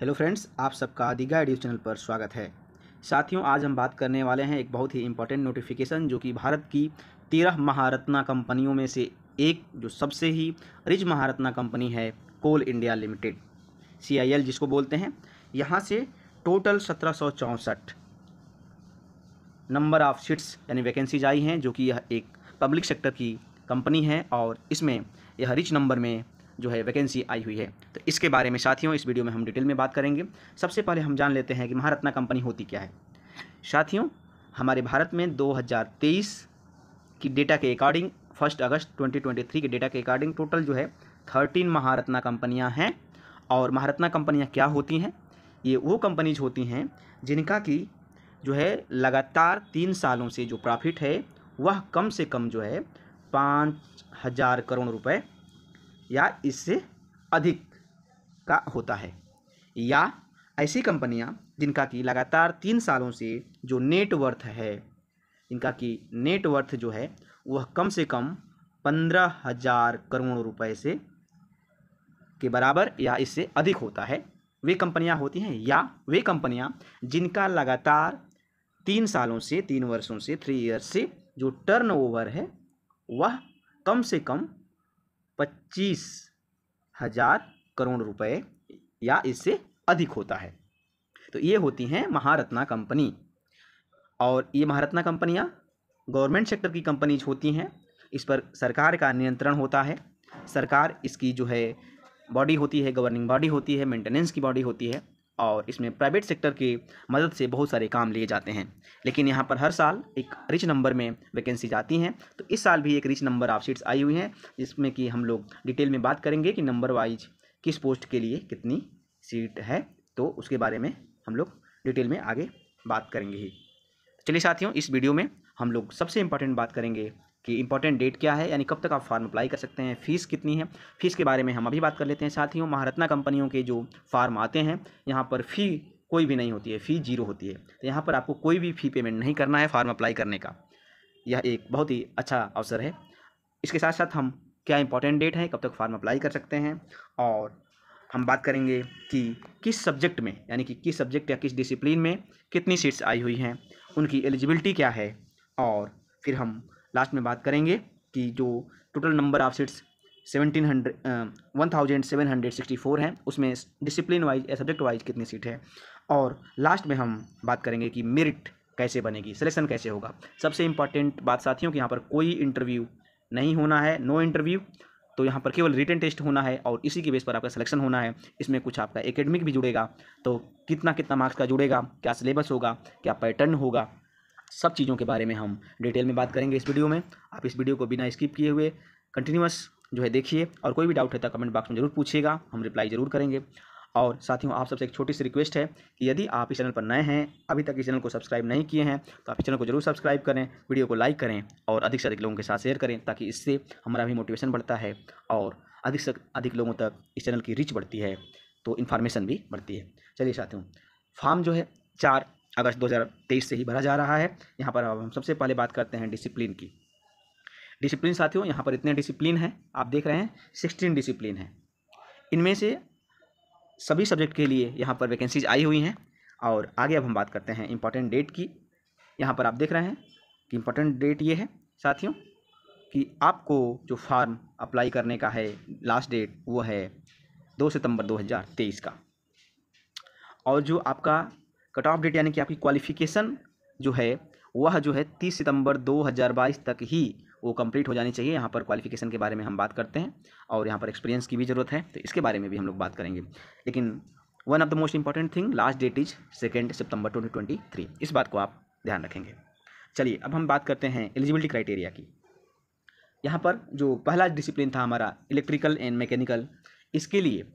hello friends आप सबका दी guide channel पर स्वागत है साथियों आज हम बात करने वाले हैं एक बहुत ही इंपॉर्टेंट नोटिफिकेशन जो कि भारत की तेरह महारत्ना कंपनियों में से एक जो सबसे ही रिच महारत्ना कंपनी है कोल इंडिया लिमिटेड सी जिसको बोलते हैं यहाँ से टोटल सत्रह नंबर ऑफ सीट्स यानी वैकेंसीज आई हैं जो कि यह एक पब्लिक सेक्टर की कंपनी है और इसमें यह रिच नंबर में जो है वैकेंसी आई हुई है तो इसके बारे में साथियों इस वीडियो में हम डिटेल में बात करेंगे सबसे पहले हम जान लेते हैं कि महारत्ना कंपनी होती क्या है साथियों हमारे भारत में 2023 की डेटा के अकॉर्डिंग फर्स्ट अगस्त 2023 के डेटा के अकॉर्डिंग टोटल जो है थर्टीन महारत्ना कंपनियाँ हैं और महारत्ना कंपनियाँ क्या होती हैं ये वो कंपनीज होती हैं जिनका कि जो है लगातार तीन सालों से जो प्रॉफिट है वह कम से कम जो है पाँच हज़ार करोड़ रुपए या इससे अधिक का होता है या ऐसी कंपनियां जिनका कि लगातार तीन सालों से जो नेटवर्थ है इनका कि नेटवर्थ जो है वह कम से कम पंद्रह हजार करोड़ रुपए से के बराबर या इससे अधिक होता है वे कंपनियां होती हैं या वे कंपनियां जिनका लगातार तीन सालों से तीन वर्षों से थ्री ईयर्स से जो टर्नओवर है वह कम से कम पच्चीस हजार करोड़ रुपए या इससे अधिक होता है तो ये होती हैं महारत्ना कंपनी और ये महारत्ना कंपनियाँ गवर्नमेंट सेक्टर की कंपनीज होती हैं इस पर सरकार का नियंत्रण होता है सरकार इसकी जो है बॉडी होती है गवर्निंग बॉडी होती है मेंटेनेंस की बॉडी होती है और इसमें प्राइवेट सेक्टर की मदद से बहुत सारे काम लिए जाते हैं लेकिन यहाँ पर हर साल एक रिच नंबर में वैकेंसी जाती हैं तो इस साल भी एक रिच नंबर ऑफ सीट्स आई हुई हैं जिसमें कि हम लोग डिटेल में बात करेंगे कि नंबर वाइज किस पोस्ट के लिए कितनी सीट है तो उसके बारे में हम लोग डिटेल में आगे बात करेंगे ही चलिए साथियों इस वीडियो में हम लोग सबसे इम्पॉर्टेंट बात करेंगे कि इंपॉर्टेंट डेट क्या है यानी कब तक आप फार्म अप्लाई कर सकते हैं फीस कितनी है फीस के बारे में हम अभी बात कर लेते हैं साथियों महारत्ना कंपनियों के जो फार्म आते हैं यहाँ पर फ़ी कोई भी नहीं होती है फ़ी जीरो होती है तो यहाँ पर आपको कोई भी फ़ी पेमेंट नहीं करना है फार्म अप्लाई करने का यह एक बहुत ही अच्छा अवसर है इसके साथ साथ हम क्या इंपॉर्टेंट डेट है कब तक फार्म अप्लाई कर सकते हैं और हम बात करेंगे कि किस सब्जेक्ट में यानी कि किस सब्जेक्ट या किस डिसिप्लिन में कितनी सीट्स आई हुई हैं उनकी एलिजिबिलिटी क्या है और फिर हम लास्ट में बात करेंगे कि जो total number of seats seventeen hundred one thousand seven hundred sixty four हैं उसमें डिसिप्लिन वाइज या सब्जेक्ट वाइज कितनी सीट है और लास्ट में हम बात करेंगे कि मेरिट कैसे बनेगी सिलेक्शन कैसे होगा सबसे इंपॉर्टेंट बात साथियों कि यहाँ पर कोई इंटरव्यू नहीं होना है नो इंटरव्यू तो यहाँ पर केवल रिटर्न टेस्ट होना है और इसी के बेस पर आपका सिलेक्शन होना है इसमें कुछ आपका एकेडमिक भी जुड़ेगा तो कितना कितना मार्क्स का जुड़ेगा क्या सिलेबस होगा क्या पैटर्न होगा सब चीज़ों के बारे में हम डिटेल में बात करेंगे इस वीडियो में आप इस वीडियो को बिना स्किप किए हुए कंटिन्यूस जो है देखिए और कोई भी डाउट है तो कमेंट बॉक्स में जरूर पूछिएगा हम रिप्लाई ज़रूर करेंगे और साथियों आप सबसे एक छोटी सी रिक्वेस्ट है कि यदि आप इस चैनल पर नए हैं अभी तक इस चैनल को सब्सक्राइब नहीं किए हैं तो आप इस चैनल को जरूर सब्सक्राइब करें वीडियो को लाइक करें और अधिक से अधिक लोगों के साथ शेयर करें ताकि इससे हमारा भी मोटिवेशन बढ़ता है और अधिक से अधिक लोगों तक इस चैनल की रीच बढ़ती है तो इन्फॉर्मेशन भी बढ़ती है चलिए साथियों फार्म जो है चार अगस्त 2023 से ही भरा जा रहा है यहाँ पर हम सबसे पहले बात करते हैं डिसिप्लिन की डिसिप्लिन साथियों यहाँ पर इतने डिसिप्लिन हैं आप देख रहे हैं सिक्सटीन डिसिप्लिन हैं इनमें से सभी सब्जेक्ट के लिए यहाँ पर वैकेंसीज आई हुई हैं और आगे अब हम बात करते हैं इम्पॉर्टेंट डेट की यहाँ पर आप देख रहे हैं कि इम्पॉर्टेंट डेट ये है साथियों कि आपको जो फॉर्म अप्लाई करने का है लास्ट डेट वो है दो सितंबर 2023 का और जो आपका कट ऑफ डेट यानी कि आपकी क्वालिफिकेशन जो है वह जो है तीस सितंबर 2022 तक ही वो कंप्लीट हो जानी चाहिए यहाँ पर क्वालिफिकेशन के बारे में हम बात करते हैं और यहाँ पर एक्सपीरियंस की भी ज़रूरत है तो इसके बारे में भी हम लोग बात करेंगे लेकिन one of the most important thing last date is second September 2023 इस बात को आप ध्यान रखेंगे चलिए अब हम बात करते हैं एलिजिबिलिटी क्राइटेरिया की यहाँ पर जो पहला डिसिप्लिन था हमारा इलेक्ट्रिकल एंड मैकेनिकल इसके लिए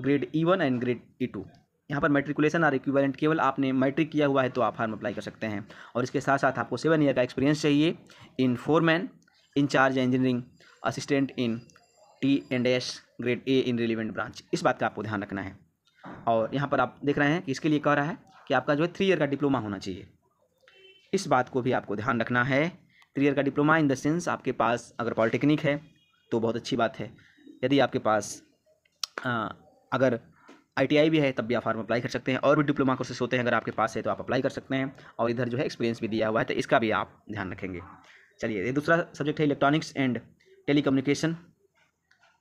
grade E one and grade E two यहाँ पर मेट्रिकुलेशन और इक्विवेलेंट केवल आपने मैट्रिक किया हुआ है तो आप फार्म अप्लाई कर सकते हैं और इसके साथ साथ आपको सेवन ईयर का एक्सपीरियंस चाहिए in foreman incharge engineering assistant in T and S grade A in relevant branch इस बात का आपको ध्यान रखना है और यहाँ पर आप देख रहे हैं कि इसके लिए कह रहा है कि आपका जो है थ्री ईयर का डिप्लोमा होना चाहिए इस बात को भी आपको ध्यान रखना है थ्री ईयर का डिप्लोमा इन द सेंस आपके पास अगर पॉलिटेक्निक है तो बहुत अच्छी बात है यदि आपके पास आ, अगर आई भी है तब भी आप फार्म अप्लाई कर सकते हैं और भी डिप्लोमा कोर्सेस होते हैं अगर आपके पास है तो आप अप्लाई कर सकते हैं और इधर जो है एक्सपीरियंस भी दिया हुआ है तो इसका भी आप ध्यान रखेंगे चलिए ये दूसरा सब्जेक्ट है इलेक्ट्रॉनिक्स एंड टेली कम्युनिकेशन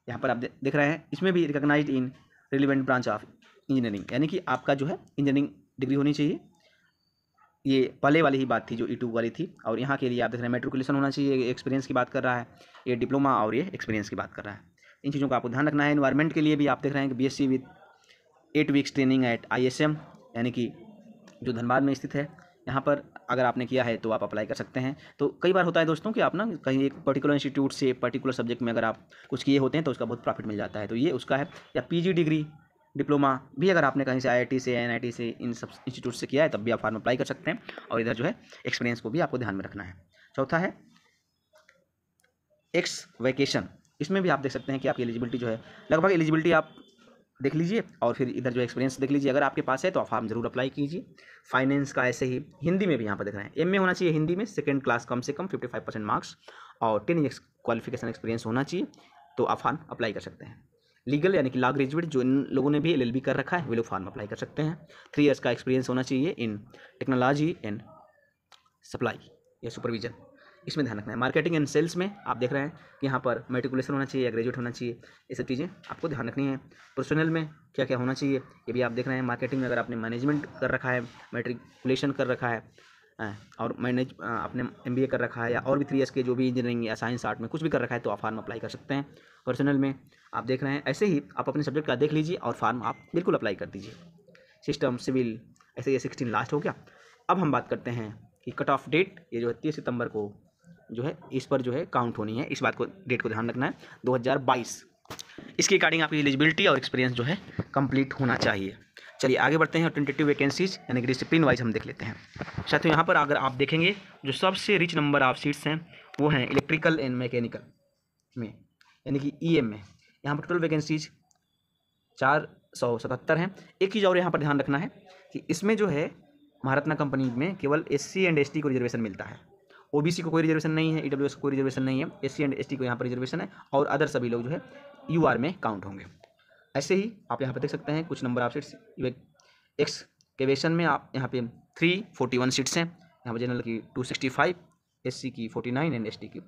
यहाँ पर आप देख रहे हैं इसमें भी recognise in relevant branch of engineering यानी कि आपका जो है इंजीनियरिंग डिग्री होनी चाहिए ये पहले वाली ही बात थी जो ई e वाली थी और यहाँ के लिए आप देख रहे हैं मेट्रिकुलेशन होना चाहिए एक्सपीरियंस की बात कर रहा है ये डिप्लोमा और ये एक्सपीरियंस की बात कर रहा है इन चीज़ों का आपको ध्यान रखना है इन्वायरमेंट के लिए भी आप देख रहे हैं कि B S C with eight weeks training at I यानी कि जो धनबाद में स्थित है यहाँ पर अगर आपने किया है तो आप अप्लाई कर सकते हैं तो कई बार होता है दोस्तों कि आप ना कहीं एक पर्टिकुलर इंस्टीट्यूट से पर्टिकुलर सब्जेक्ट में अगर आप कुछ किए होते हैं तो उसका बहुत प्रॉफिट मिल जाता है तो ये उसका है या पी डिग्री डिप्लोमा भी अगर आपने कहीं से आई से एन से इन सब इंस्टीट्यूट से किया है तब भी आप फॉर्म अप्लाई कर सकते हैं और इधर जो है एक्सपीरियंस को भी आपको ध्यान में रखना है चौथा है एक्स वैकेशन इसमें भी आप देख सकते हैं कि आपकी एलिजिबिलिटी जो है लगभग एलिजिबिलिटी आप देख लीजिए और फिर इधर जो एक्सपीरियंस देख लीजिए अगर आपके पास है तो आप फॉर्म जरूर अप्लाई कीजिए फाइनेंस का ऐसे ही हिंदी में भी यहाँ पर देख रहे हैं एम ए होना चाहिए हिंदी में सेकेंड क्लास कम से कम फिफ्टी फाइव परसेंट मार्क्स और टेन ईयर्स क्वालिफिकेशन एक्सपीरियंस होना चाहिए तो आप फॉर्म अप्लाई कर सकते हैं लीगल यानी कि लॉ ग्रेजुएट जो इन लोगों ने भी एल कर रखा है वे लोग फॉर्म अप्लाई कर सकते हैं थ्री ईयर्स का एक्सपीरियंस होना चाहिए इन टेक्नोलॉजी एंड सप्लाई या सुपरविजन इसमें ध्यान रखना है मार्केटिंग एंड सेल्स में आप देख रहे हैं कि यहाँ पर मेट्रिकुलेशन होना चाहिए या ग्रेजुएट होना चाहिए ये सब चीज़ें आपको ध्यान रखनी है प्रोफेशनल में क्या क्या होना चाहिए ये भी आप देख रहे हैं मार्केटिंग में अगर आपने मैनेजमेंट कर रखा है मेट्रिकुलेशन कर रखा है और मैनेज आपने एम कर रखा है या और भी थ्री एस के जो भी इंजीनियरिंग या साइंस आर्ट में कुछ भी कर रखा है तो आप फार्म अप्लाई कर सकते हैं पर्सनल में आप देख रहे हैं ऐसे ही आप अपने सब्जेक्ट का देख लीजिए और फार्म आप बिल्कुल अप्लाई कर दीजिए सिस्टम सिविल ऐसे ये सिक्सटीन लास्ट हो गया अब हम बात करते हैं कि कट ऑफ डेट ये जो है तीस सितंबर को जो है इस पर जो है काउंट होनी है इस बात को डेट को ध्यान रखना है 2022 इसके अकॉर्डिंग आपकी एलिजिबिलिटी और एक्सपीरियंस जो है कंप्लीट होना चाहिए चलिए आगे बढ़ते हैं और टेंटेटिव वैकेंसीज यानी कि डिसिप्लिन वाइज हम देख लेते हैं साथियों यहाँ पर अगर आप देखेंगे जो सबसे रिच नंबर ऑफ सीट्स हैं वो हैं इलेक्ट्रिकल एंड मैकेनिकल में यानी कि ई e एम में यहाँ पर टोटल वैकेंसीज चार सौ सतहत्तर हैं एक चीज़ और यहाँ पर ध्यान रखना है कि इसमें जो है महारत्ना कंपनी में केवल S C and S T को रिजर्वेशन मिलता है ओबीसी को कोई रिजर्वेशन नहीं है एस e को कोई रिजर्वेशन नहीं है एससी एंड एसटी को यहाँ पर रिजर्वेशन है और अदर सभी लोग जो है यूआर में काउंट होंगे ऐसे ही आप यहाँ पर देख सकते हैं कुछ number of seats excavation में आप यहाँ पे थ्री फोर्टी वन सीट्स हैं यहाँ पर जनरल की two sixty five S C की forty nine and S T की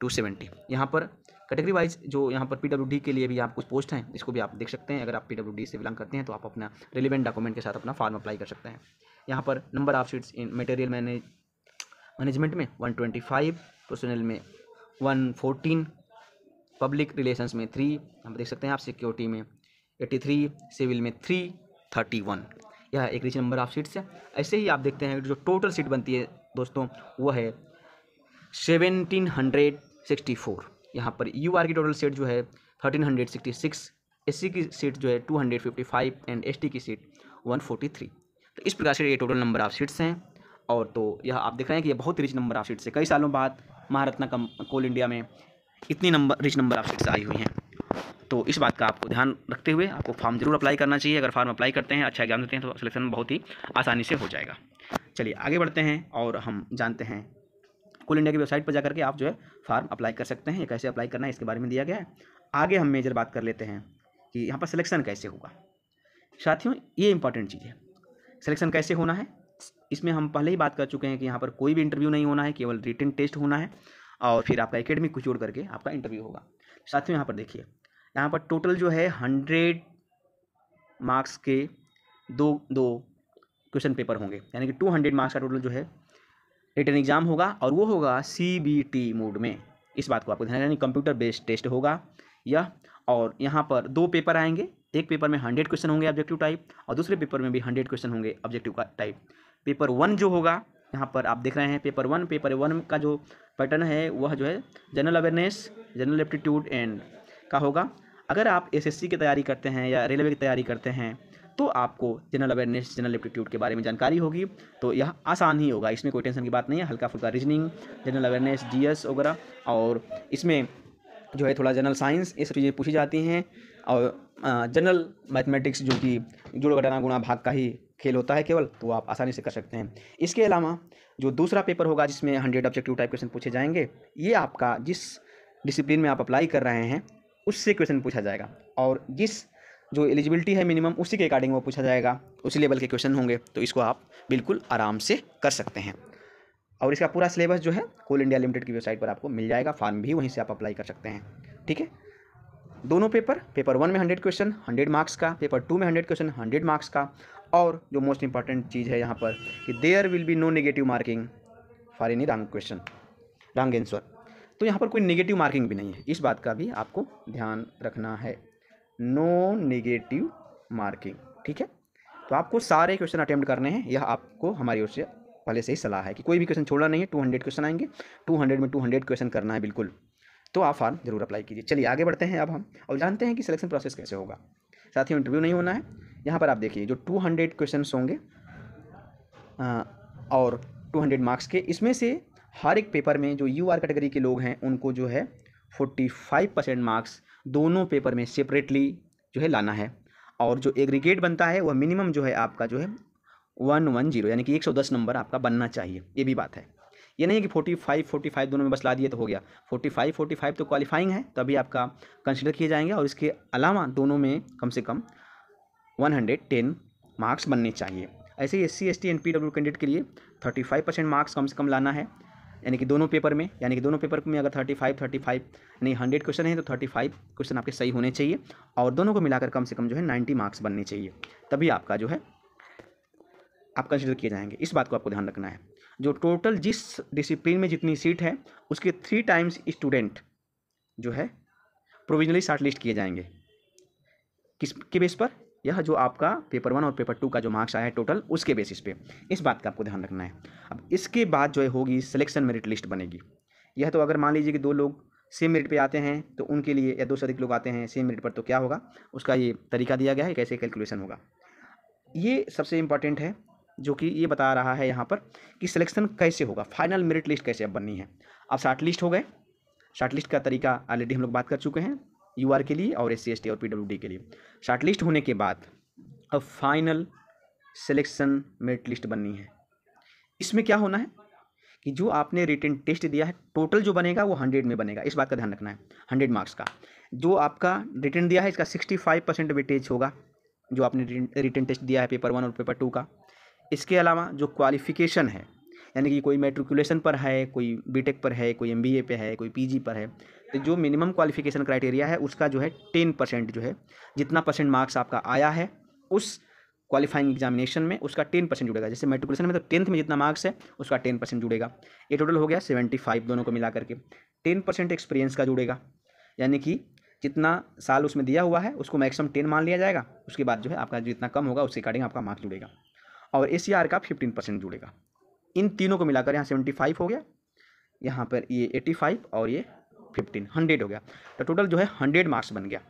टू सेवेंटी यहाँ पर कैटेगरी वाइज जो यहाँ पर पी के लिए भी आप कुछ पोस्ट हैं इसको भी आप देख सकते हैं अगर आप पी से बिलोंग करते हैं तो आप अपना रिलेवेंट डॉक्यूमेंट के साथ अपना फॉर्म अप्लाई कर सकते हैं यहाँ पर number of seats in material manage management में 125 पर्सनल में 114 पब्लिक रिलेशंस में थ्री हम देख सकते हैं आप सिक्योरिटी में 83 सिविल में थ्री थर्टी वन यह एक रिच नंबर ऑफ सीट्स है ऐसे ही आप देखते हैं जो टोटल सीट बनती है दोस्तों वह है सेवनटीन हंड्रेड सिक्सटी फोर यहाँ पर यू आर की टोटल सीट जो है thirteen hundred sixty six S C की सीट जो है two hundred fifty five and S T की सीट वन फोर्टी थ्री तो इस प्रकार से ये टोटल नंबर ऑफ सीट्स हैं और तो यह आप देख रहे हैं कि यह बहुत रिच नंबर ऑफ सीट्स है कई सालों बाद महारत्ना कम कोल इंडिया में इतनी number rich number of seats आई हुई हैं तो इस बात का आपको ध्यान रखते हुए आपको फॉर्म जरूर अप्लाई करना चाहिए अगर फॉर्म अप्लाई करते हैं अच्छा एग्जाम देते हैं तो सिलेक्शन बहुत ही आसानी से हो जाएगा चलिए आगे बढ़ते हैं और हम जानते हैं कोल इंडिया की वेबसाइट पर जाकर के आप जो है फॉर्म अप्लाई कर सकते हैं कैसे अप्लाई करना है इसके बारे में दिया गया है आगे हम मेजर बात कर लेते हैं कि यहाँ पर सिलेक्शन कैसे होगा साथियों ये इंपॉर्टेंट चीज़ है सिलेक्शन कैसे होना है इसमें हम पहले ही बात कर चुके हैं कि यहाँ पर कोई भी इंटरव्यू नहीं होना है केवल रिटर्न टेस्ट होना है और फिर आपका एकेडमी कुछ जोड़ करके आपका इंटरव्यू होगा साथ में यहाँ पर देखिए यहाँ पर टोटल जो है हंड्रेड मार्क्स के दो दो क्वेश्चन पेपर होंगे यानी कि टू हंड्रेड मार्क्स का टोटल जो है रिटर्न एग्जाम होगा और वो होगा सी बी टी मोड में इस बात को आपको ध्यान यानी कंप्यूटर बेस्ड टेस्ट होगा यह और यहाँ पर दो पेपर आएंगे एक पेपर में हंड्रेड क्वेश्चन होंगे ऑब्जेक्टिव टाइप और दूसरे पेपर में भी हंड्रेड क्वेश्चन होंगे ऑब्जेक्टिव का टाइप पेपर वन जो होगा यहाँ पर आप देख रहे हैं पेपर वन पेपर वन का जो पैटर्न है वह जो है general awareness general aptitude and का होगा अगर आप एसएससी की तैयारी करते हैं या रेलवे की तैयारी करते हैं तो आपको जनरल अवेयरनेस जनरल एप्टीट्यूड के बारे में जानकारी होगी तो यह आसान ही होगा इसमें कोई टेंशन की बात नहीं है हल्का फुल्का रीजनिंग जनरल अवेयरनेस जी वगैरह और इसमें जो है थोड़ा जनरल साइंस ये सब चीज़ें पूछी जाती हैं और जनरल मैथमेटिक्स जो कि जुड़ घटाना गुणा भाग का ही खेल होता है केवल तो आप आसानी से कर सकते हैं इसके अलावा जो दूसरा पेपर होगा जिसमें हंड्रेड ऑब्जेक्टिव टाइप क्वेश्चन पूछे जाएंगे ये आपका जिस डिसिप्लिन में आप अप्लाई कर रहे हैं उससे क्वेश्चन पूछा जाएगा और जिस जो एलिजिबिलिटी है मिनिमम उसी के अकॉर्डिंग वो पूछा जाएगा उसी लेवल के क्वेश्चन होंगे तो इसको आप बिल्कुल आराम से कर सकते हैं और इसका पूरा सिलेबस जो है कोल इंडिया लिमिटेड की वेबसाइट पर आपको मिल जाएगा फॉर्म भी वहीं से आप अप्लाई कर सकते हैं ठीक है दोनों पेपर पेपर वन में हंड्रेड क्वेश्चन हंड्रेड मार्क्स का पेपर टू में हंड्रेड क्वेश्चन हंड्रेड मार्क्स का और जो मोस्ट इंपॉर्टेंट चीज़ है यहाँ पर कि there will be no negative marking for any wrong question wrong answer तो यहाँ पर कोई नेगेटिव मार्किंग भी नहीं है इस बात का भी आपको ध्यान रखना है नो नेगेटिव मार्किंग ठीक है तो आपको सारे क्वेश्चन अटैम्प्ट करने हैं यह आपको हमारी ओर से पहले से ही सलाह है कि कोई भी क्वेश्चन छोड़ना नहीं है टू हंड्रेड क्वेश्चन आएंगे टू हंड्रेड में टू हंड्रेड क्वेश्चन करना है बिल्कुल तो आप फॉर्म जरूर अप्लाई कीजिए चलिए आगे बढ़ते हैं अब हम और जानते हैं कि सिलेक्शन प्रोसेस कैसे होगा साथ ही इंटरव्यू नहीं होना है यहाँ पर आप देखिए जो टू हंड्रेड क्वेश्चन होंगे और टू हंड्रेड मार्क्स के इसमें से हर एक पेपर में जो यू आर कैटेगरी के लोग हैं उनको जो है फोर्टी फाइव परसेंट मार्क्स दोनों पेपर में सेपरेटली जो है लाना है और जो एग्रीगेट बनता है वह मिनिमम जो है आपका जो है वन वन जीरो यानी कि एक सौ दस नंबर आपका बनना चाहिए ये भी बात है ये नहीं है कि फोर्टी फाइव फोर्टी फाइव दोनों में बस ला दिए तो हो गया फोर्टी फाइव फोर्टी फाइव तो क्वालिफाइंग है तभी आपका कंसिडर किए जाएंगे और इसके अलावा दोनों में कम से कम वन हंड्रेड टेन मार्क्स बनने चाहिए ऐसे ही S C S T N P W candidate के लिए थर्टी फाइव परसेंट मार्क्स कम से कम लाना है यानी कि दोनों पेपर में यानी कि दोनों पेपर में अगर थर्टी फाइव थर्टी फाइव नहीं हंड्रेड क्वेश्चन है तो थर्टी फाइव क्वेश्चन आपके सही होने चाहिए और दोनों को मिलाकर कम से कम जो है नाइन्टी मार्क्स बनने चाहिए तभी आपका जो है आप कंसिडर किए जाएंगे इस बात को आपको ध्यान रखना है जो टोटल जिस डिसिप्लिन में जितनी सीट है उसके थ्री टाइम्स स्टूडेंट जो है प्रोविजनली शार्ट लिस्ट किए जाएंगे किस के बेस पर यह जो आपका पेपर वन और पेपर टू का जो मार्क्स आया है टोटल उसके बेसिस पे इस बात का आपको ध्यान रखना है अब इसके बाद जो है होगी सिलेक्शन मेरिट लिस्ट बनेगी यह तो अगर मान लीजिए कि दो लोग सेम मेरिट पे आते हैं तो उनके लिए या दो से अधिक लोग आते हैं सेम मेरिट पर तो क्या होगा उसका ये तरीका दिया गया है कैसे कैलकुलेशन होगा ये सबसे इम्पॉर्टेंट है जो कि ये बता रहा है यहाँ पर कि सिलेक्शन कैसे होगा फाइनल मेरिट लिस्ट कैसे अब बननी है अब शार्ट लिस्ट हो गए शार्ट लिस्ट का तरीका ऑलरेडी हम लोग बात कर चुके हैं यू के लिए और एस सी और पी के लिए शार्ट लिस्ट होने के बाद अब फाइनल सिलेक्शन मेरिट लिस्ट बननी है इसमें क्या होना है कि जो आपने रिटर्न टेस्ट दिया है टोटल जो बनेगा वो हंड्रेड में बनेगा इस बात का ध्यान रखना है हंड्रेड मार्क्स का जो आपका रिटर्न दिया है इसका सिक्सटी फाइव परसेंट वेटेज होगा जो आपने रिटर्न टेस्ट दिया है पेपर वन और पेपर टू का इसके अलावा जो क्वालिफ़िकेशन है यानी कि कोई मेट्रिकुलेशन पर है कोई बीटेक पर है कोई एमबीए पे है कोई पीजी पर है तो जो मिनिमम क्वालिफिकेशन क्राइटेरिया है उसका जो है टेन परसेंट जो है जितना परसेंट मार्क्स आपका आया है उस क्वालिफाइंग एग्जामिनेशन में उसका टेन परसेंट जुड़ेगा जैसे मेट्रिकुलेशन में तो टेंथ में जितना मार्क्स है उसका टेन परसेंट जुड़ेगा ये टोटल हो गया सेवेंटी फाइव दोनों को मिला करके टेन परसेंट एक्सपीरियंस का जुड़ेगा यानी कि जितना साल उसमें दिया हुआ है उसको मैक्सिमम टेन मान लिया जाएगा उसके बाद जो है आपका जितना कम होगा उसके अकॉर्डिंग आपका मार्क्स जुड़ेगा और ए सी आर का फिफ्टीन परसेंट जुड़ेगा इन तीनों को मिलाकर यहाँ सेवेंटी फाइव हो गया यहाँ पर ये एटी फाइव और ये फिफ्टीन हंड्रेड हो गया तो टोटल जो है हंड्रेड मार्क्स बन गया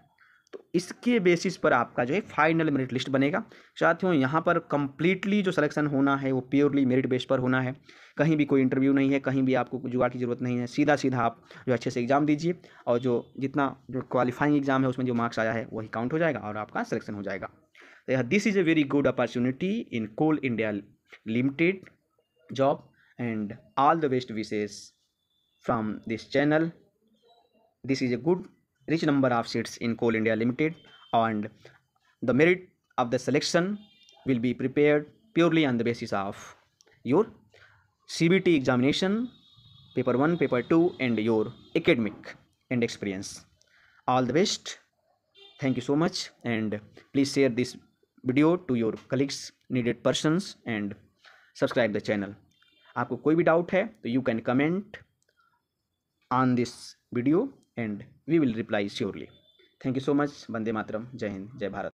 तो इसके बेसिस पर आपका जो है फाइनल मेरिट लिस्ट बनेगा साथियों यहाँ पर कम्प्लीटली जो सलेक्शन होना है वो प्योरली मेरिट बेस पर होना है कहीं भी कोई इंटरव्यू नहीं है कहीं भी आपको जुगाड़ की ज़रूरत नहीं है सीधा सीधा आप जो अच्छे से एग्ज़ाम दीजिए और जो जितना जो क्वालिफाइंग एग्ज़ाम है उसमें जो मार्क्स आया है वही काउंट हो जाएगा और आपका सिलेक्शन हो जाएगा this is a very good opportunity in coal india limited job and all the best wishes from this channel this is a good rich number of seats in coal india limited and the merit of the selection will be prepared purely on the basis of your cbt examination paper 1 paper 2 and your academic and experience all the best thank you so much and please share this video to your colleagues needed persons and subscribe the channel आपको कोई भी doubt है तो you can comment on this video and we will reply surely thank you so much वंदे मातरम जय हिंद जय भारत